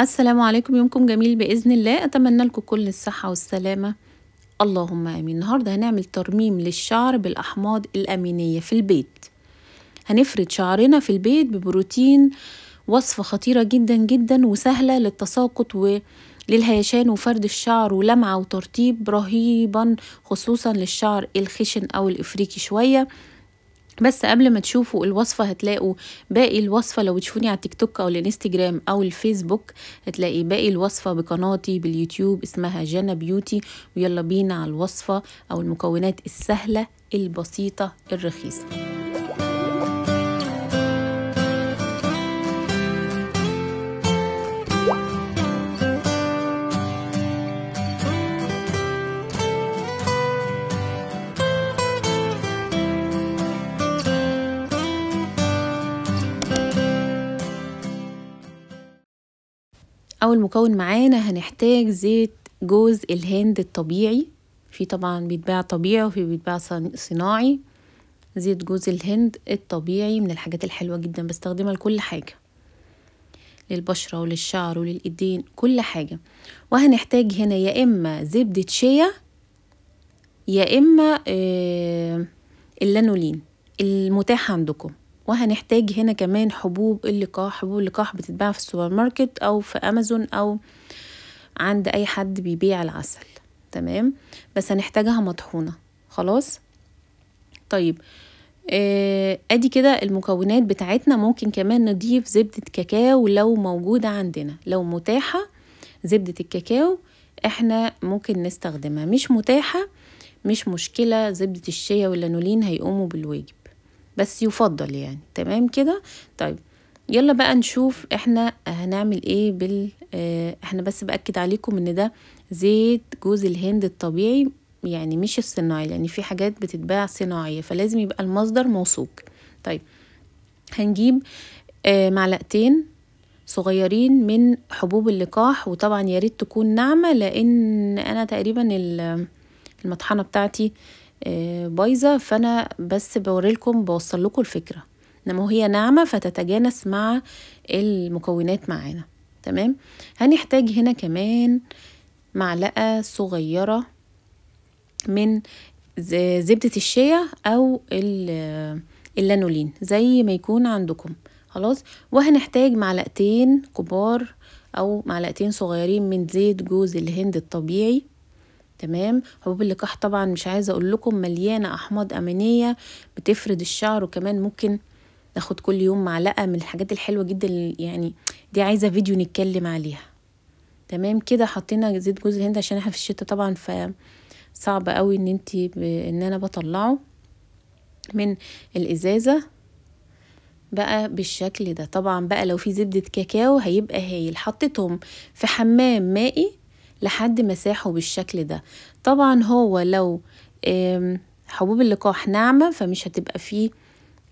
السلام عليكم يومكم جميل بإذن الله أتمنى لكم كل الصحة والسلامة اللهم آمين النهاردة هنعمل ترميم للشعر بالأحماض الأمينية في البيت هنفرد شعرنا في البيت ببروتين وصفة خطيرة جدا جدا وسهلة للتساقط وللهيشان وفرد الشعر ولمعة وترطيب رهيبا خصوصا للشعر الخشن أو الإفريقي شوية بس قبل ما تشوفوا الوصفة هتلاقوا باقي الوصفة لو تشوفوني على تيك توك أو الانستجرام أو الفيسبوك هتلاقي باقي الوصفة بقناتي باليوتيوب اسمها جنى بيوتي ويلا بينا على الوصفة أو المكونات السهلة البسيطة الرخيصة اول مكون معانا هنحتاج زيت جوز الهند الطبيعي في طبعا بيتباع طبيعي وفي بيتباع صناعي زيت جوز الهند الطبيعي من الحاجات الحلوة جدا بستخدمها لكل حاجة للبشرة وللشعر وللإيدين كل حاجة وهنحتاج هنا يا إما زبدة شيا يا إما آه، اللانولين المتاح عندكم وهنحتاج هنا كمان حبوب اللقاح حبوب اللقاح بتتباع في السوبر ماركت او في امازون او عند اي حد بيبيع العسل تمام بس هنحتاجها مطحونة خلاص طيب آه ادي كده المكونات بتاعتنا ممكن كمان نضيف زبدة كاكاو لو موجودة عندنا لو متاحة زبدة الكاكاو احنا ممكن نستخدمها مش متاحة مش مشكلة زبدة الشيا واللانولين هيقوموا بالواجب بس يفضل يعني تمام كده طيب يلا بقى نشوف احنا هنعمل ايه بال آه، احنا بس باكد عليكم ان ده زيت جوز الهند الطبيعي يعني مش الصناعي لان يعني في حاجات بتتباع صناعيه فلازم يبقى المصدر موثوق طيب هنجيب اه معلقتين صغيرين من حبوب اللقاح وطبعا يا ريت تكون ناعمه لان انا تقريبا المطحنه بتاعتي آه، بايظه فانا بس بوريلكم بوصل لكم الفكره انما هي ناعمه فتتجانس مع المكونات معانا تمام هنحتاج هنا كمان معلقه صغيره من زبده الشيا او اللانولين زي ما يكون عندكم خلاص وهنحتاج معلقتين كبار او معلقتين صغيرين من زيت جوز الهند الطبيعي تمام حبوب اللقاح طبعا مش عايزه اقول لكم مليانه احماض امينيه بتفرد الشعر وكمان ممكن ناخد كل يوم معلقه من الحاجات الحلوه جدا يعني دي عايزه فيديو نتكلم عليها تمام كده حطينا زيت جوز الهند عشان احنا في الشتاء طبعا ف صعب قوي ان انت ب... ان انا بطلعه من الازازه بقى بالشكل ده طبعا بقى لو في زبدة كاكاو هيبقى هايل حطيتهم في حمام مائي لحد ما ساحه بالشكل ده طبعا هو لو حبوب اللقاح ناعمة فمش هتبقى فيه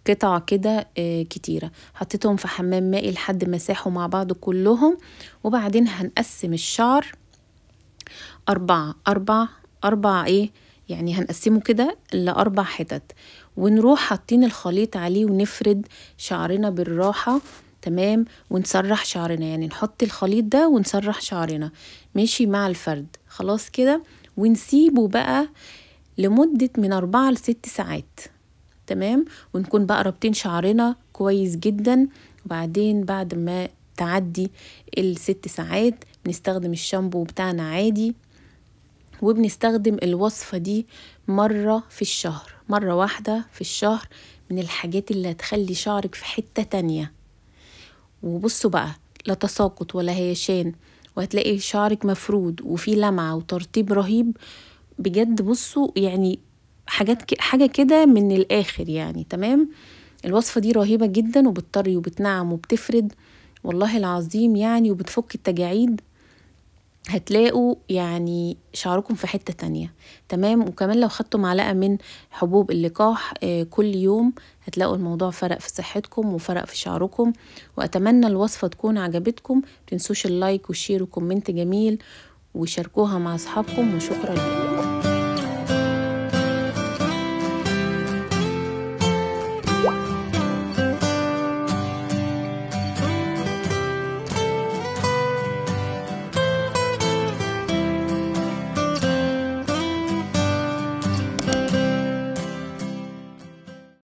قطع كده آه، كتيرة حطيتهم في حمام مائي لحد ما ساحوا مع بعض كلهم وبعدين هنقسم الشعر أربعة أربعة أربعة إيه يعني هنقسمه كده لأربع حتت ونروح حاطين الخليط عليه ونفرد شعرنا بالراحة تمام ونسرح شعرنا يعني نحط الخليط ده ونسرح شعرنا ماشي مع الفرد خلاص كده ونسيبه بقى لمدة من أربعة لست ساعات تمام ونكون بقى رابطين شعرنا كويس جدا وبعدين بعد ما تعدي الست ساعات بنستخدم الشامبو بتاعنا عادي وبنستخدم الوصفة دي مرة في الشهر مرة واحدة في الشهر من الحاجات اللي هتخلي شعرك في حتة تانية وبصوا بقى لا تساقط ولا هيشان وهتلاقي شعرك مفرود وفي لمعة وترطيب رهيب بجد بصوا يعني حاجات حاجة كده من الآخر يعني تمام الوصفة دي رهيبة جدا وبتطري وبتنعم وبتفرد والله العظيم يعني وبتفك التجاعيد هتلاقوا يعني شعركم في حتة تانية تمام وكمان لو خدتوا معلقة من حبوب اللقاح آه، كل يوم هتلاقوا الموضوع فرق في صحتكم وفرق في شعركم واتمنى الوصفة تكون عجبتكم متنسوش اللايك وشير وكومنت جميل وشاركوها مع اصحابكم وشكرا لكم